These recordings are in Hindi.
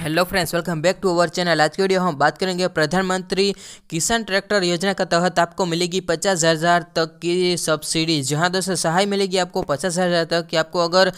hello friends welcome back to our channel आज की वीडियो हम बात करेंगे प्रधानमंत्री किसान ट्रैक्टर योजना के तहत आपको मिलेगी पचास हज़ार तक की सब्सिडी जहां दोस्तों सहाय मिलेगी आपको पचास हज़ार तक कि आपको अगर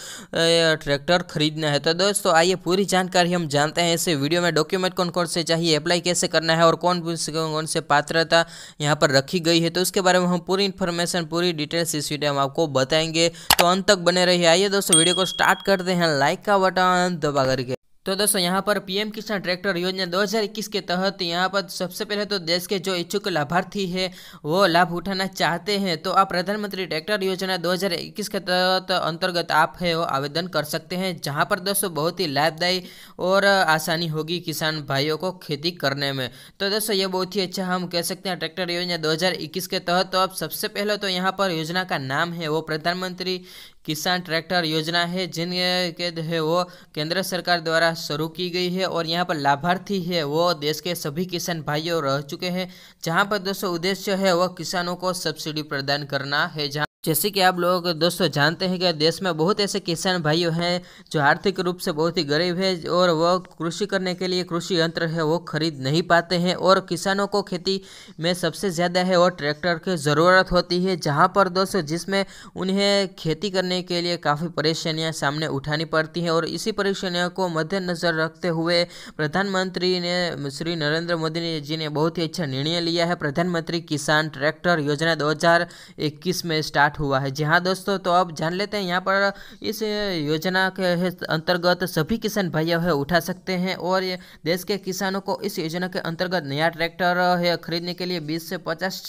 ट्रैक्टर खरीदना है तो दोस्तों आइए पूरी जानकारी हम जानते हैं ऐसे वीडियो में डॉक्यूमेंट कौन कौन से चाहिए अप्लाई कैसे करना है और कौन कौन से पात्रता यहाँ पर रखी गई है तो उसके बारे में हम पूरी इन्फॉर्मेशन पूरी डिटेल्स इस वीडियो में आपको बताएंगे तो अंत तक बने रही आइए दोस्तों वीडियो को स्टार्ट करते हैं लाइक का बटन दबा करके तो दोस्तों यहाँ पर पीएम किसान ट्रैक्टर योजना 2021 के तहत यहाँ पर सबसे पहले तो देश के जो इच्छुक लाभार्थी है वो लाभ उठाना चाहते हैं तो आप प्रधानमंत्री ट्रैक्टर योजना 2021 के तहत अंतर्गत आप है वो आवेदन कर सकते हैं जहाँ पर दोस्तों बहुत ही लाभदायी और आसानी होगी किसान भाइयों को खेती करने में तो दोस्तों ये बहुत ही अच्छा हम कह सकते हैं ट्रैक्टर योजना दो के तहत तो आप सबसे पहले तो यहाँ पर योजना का नाम है वो प्रधानमंत्री किसान ट्रैक्टर योजना है जिन के है वो केंद्र सरकार द्वारा शुरू की गई है और यहाँ पर लाभार्थी है वो देश के सभी किसान भाइयों रह चुके हैं जहाँ पर दोस्तों उद्देश्य है वह किसानों को सब्सिडी प्रदान करना है जहाँ जैसे कि आप लोग दोस्तों जानते हैं कि देश में बहुत ऐसे किसान भाइयों हैं जो आर्थिक रूप से बहुत ही गरीब है और वह कृषि करने के लिए कृषि यंत्र है वो खरीद नहीं पाते हैं और किसानों को खेती में सबसे ज़्यादा है और ट्रैक्टर की ज़रूरत होती है जहाँ पर दोस्तों जिसमें उन्हें खेती करने के लिए काफ़ी परेशानियाँ सामने उठानी पड़ती हैं और इसी परेशानियों को मद्देनज़र रखते हुए प्रधानमंत्री ने श्री नरेंद्र मोदी जी ने बहुत ही अच्छा निर्णय लिया है प्रधानमंत्री किसान ट्रैक्टर योजना दो में स्टार्ट स्टार्ट हुआ है जी हाँ दोस्तों तो अब जान लेते हैं यहाँ पर इस योजना के अंतर्गत सभी किसान भाइयों है उठा सकते हैं और देश के किसानों को इस योजना के अंतर्गत नया ट्रैक्टर खरीदने के लिए 20 से 50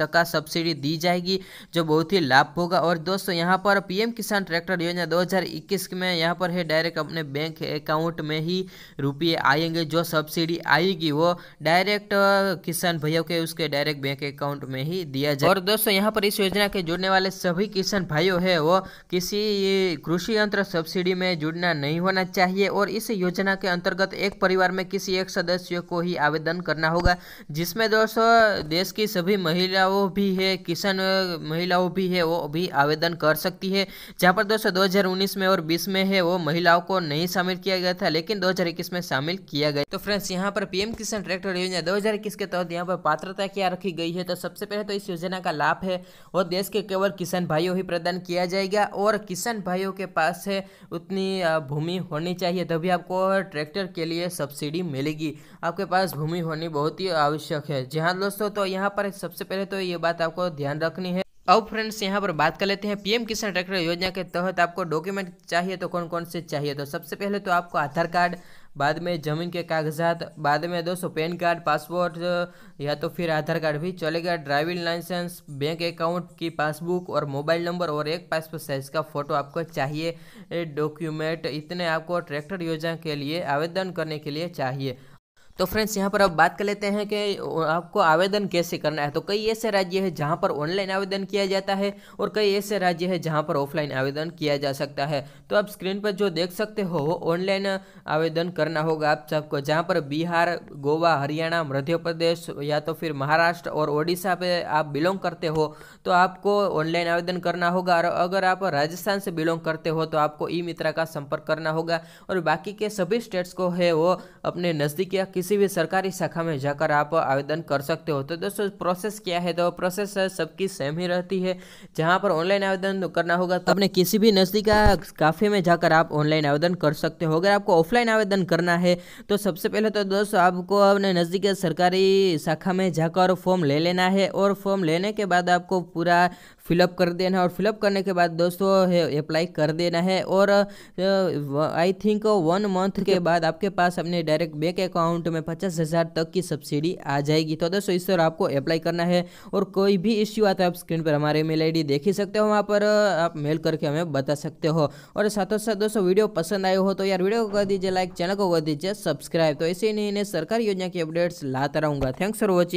टका सब्सिडी दी जाएगी जो बहुत ही लाभ होगा और दोस्तों यहाँ पर पीएम किसान ट्रैक्टर योजना 2021 में यहाँ पर है डायरेक्ट अपने बैंक अकाउंट में ही रुपये आएंगे जो सब्सिडी आएगी वो डायरेक्ट किसान भैया के उसके डायरेक्ट बैंक अकाउंट में ही दिया जाए और दोस्तों यहाँ पर इस योजना के जुड़ने वाले वाले सभी किसान भाइयों है वो किसी कृषि यंत्र सब्सिडी में जुड़ना नहीं होना चाहिए और इस योजना के अंतर्गत एक परिवार में किसी एक सदस्य को ही आवेदन करना होगा जिसमें दोस्तों देश की सभी महिलाओं भी है किसान महिलाओं भी है वो भी आवेदन कर सकती है जहाँ पर दोस्तों दो में और बीस में है वो महिलाओं को नहीं शामिल किया गया था लेकिन दो में शामिल किया गया तो फ्रेंड्स यहाँ पर पीएम किसान ट्रैक्टर योजना दो के तहत यहाँ पर पात्रता क्या रखी गई है तो सबसे पहले तो इस योजना का लाभ है और देश के केवल किसान भाइयों ही प्रदान किया जाएगा और किसान भाइयों के पास है उतनी भूमि होनी चाहिए तभी आपको ट्रैक्टर के लिए सब्सिडी मिलेगी आपके पास भूमि होनी बहुत ही आवश्यक है जी हाँ दोस्तों तो यहाँ पर सबसे पहले तो ये बात आपको ध्यान रखनी है अब फ्रेंड्स यहाँ पर बात कर लेते हैं पीएम किसान ट्रैक्टर योजना के तहत आपको डॉक्यूमेंट चाहिए तो कौन कौन से चाहिए तो सबसे पहले तो आपको आधार कार्ड बाद में ज़मीन के कागजात बाद में दोस्तों पैन कार्ड पासपोर्ट या तो फिर आधार कार्ड भी चलेगा ड्राइविंग लाइसेंस बैंक अकाउंट की पासबुक और मोबाइल नंबर और एक पासपोर्ट साइज़ का फ़ोटो आपको चाहिए डॉक्यूमेंट इतने आपको ट्रैक्टर योजना के लिए आवेदन करने के लिए चाहिए तो फ्रेंड्स यहाँ पर अब बात कर लेते हैं कि आपको आवेदन कैसे करना है तो कई ऐसे राज्य है जहाँ पर ऑनलाइन आवेदन किया जाता है और कई ऐसे राज्य है जहाँ पर ऑफलाइन आवेदन किया जा सकता है तो आप स्क्रीन पर जो देख सकते हो वो ऑनलाइन आवेदन करना होगा आप सबको जहाँ पर बिहार गोवा हरियाणा मध्य प्रदेश या तो फिर महाराष्ट्र और ओडिशा पे आप बिलोंग करते हो तो आपको ऑनलाइन आवेदन करना होगा और अगर आप राजस्थान से बिलोंग करते हो तो आपको ई मित्रा का संपर्क करना होगा और बाकी के सभी स्टेट्स को है वो अपने नज़दीकिया किसी भी सरकारी शाखा में जाकर आप आवेदन कर सकते हो तो दोस्तों प्रोसेस क्या है तो प्रोसेस सबकी सेम ही रहती है जहाँ पर ऑनलाइन आवेदन करना होगा तो अपने किसी भी नज़दीका काफ़ी में जाकर आप ऑनलाइन आवेदन कर सकते हो अगर आपको ऑफलाइन आवेदन करना है तो सबसे पहले तो दोस्तों आपको अपने नज़दीक सरकारी शाखा में जाकर फॉर्म ले लेना है और फॉर्म लेने के बाद आपको पूरा फिलअप कर देना है और फिलअप करने के बाद दोस्तों अप्लाई कर देना है और आई थिंक वन मंथ के बाद आपके पास अपने डायरेक्ट बैंक अकाउंट में पचास हज़ार तक की सब्सिडी आ जाएगी तो दोस्तों इस पर आपको अप्लाई करना है और कोई भी इश्यू आता है आप स्क्रीन पर हमारे मेल आई देख ही सकते हो वहाँ पर आप मेल करके हमें बता सकते हो और साथों साथ दोस्तों वीडियो पसंद आए हो तो यार वीडियो को कर दीजिए लाइक चैनल को कर दीजिए सब्सक्राइब तो ऐसे ही नहीं सरकारी योजना की अपडेट्स लाता रहूँगा थैंक्स फॉर वॉचिंग